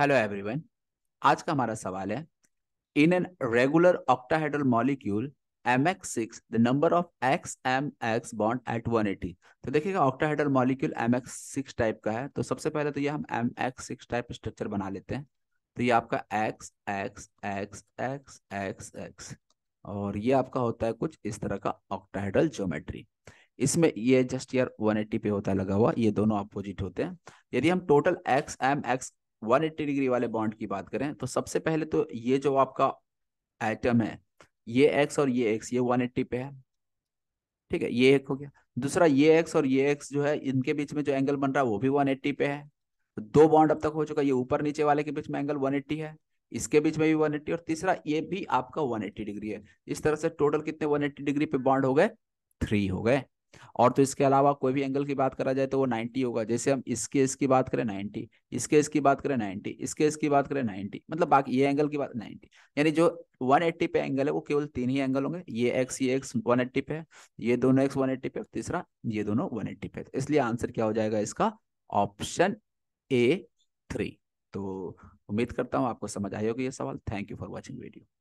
hello everyone आज का हमारा सवाल है in an regular octahedral molecule M X six the number of X M X bond at one eighty तो देखिएगा octahedral molecule M X six type का है तो सबसे पहले तो ये हम M X six type structure बना लेते हैं तो ये आपका X X X X X X और ये आपका होता है कुछ इस तरह का ऑक्टाहेड्रल ज्योमेट्री इसमें ये जस्ट यार 180 पे होता है लगा हुआ ये दोनों अपोजिट होते हैं यदि हम total X M X one eighty degree वाले बॉन्ड की बात करें तो सबसे पहले तो ये जो आपका एटम है ये एक्स और ये एक्स ये वन एट्टी पे है ठीक है ये एक हो गया दूसरा ये एक्स और ये एक्स जो है इनके बीच में जो एंगल बन रहा है वो भी वन एट्टी पे है तो दो बॉन्ड अब तक हो चुका है ये ऊपर नीचे वाले के बीच में एंगल वन एट्टी है इसके बीच में भी एट्टी और तीसरा ये भी आपका एट्टी डिग्री है इस तरह से टोटल कितने एट्टी डिग्री पे बॉन्ड हो गए थ्री हो गए और तो इसके अलावा कोई भी एंगल की बात करा जाए तो वो 90 होगा जैसे हम इसके इसकी बात करें 90 इसके इसकी बात करें 90 इसके इसकी बात करें 90 मतलब बाकी ये एंगल की बात 90 यानी जो 180 पे एंगल है वो केवल तीन ही एंगल होंगे ये एक्स ये एक्स 180 पे है ये दोनों एक्स 180 पे तीसरा ये दोनों 180 पे इसलिए आंसर क्या हो जाएगा इसका ऑप्शन ए थ्री तो उम्मीद करता हूँ आपको समझ आई होगी ये सवाल thank you for watching video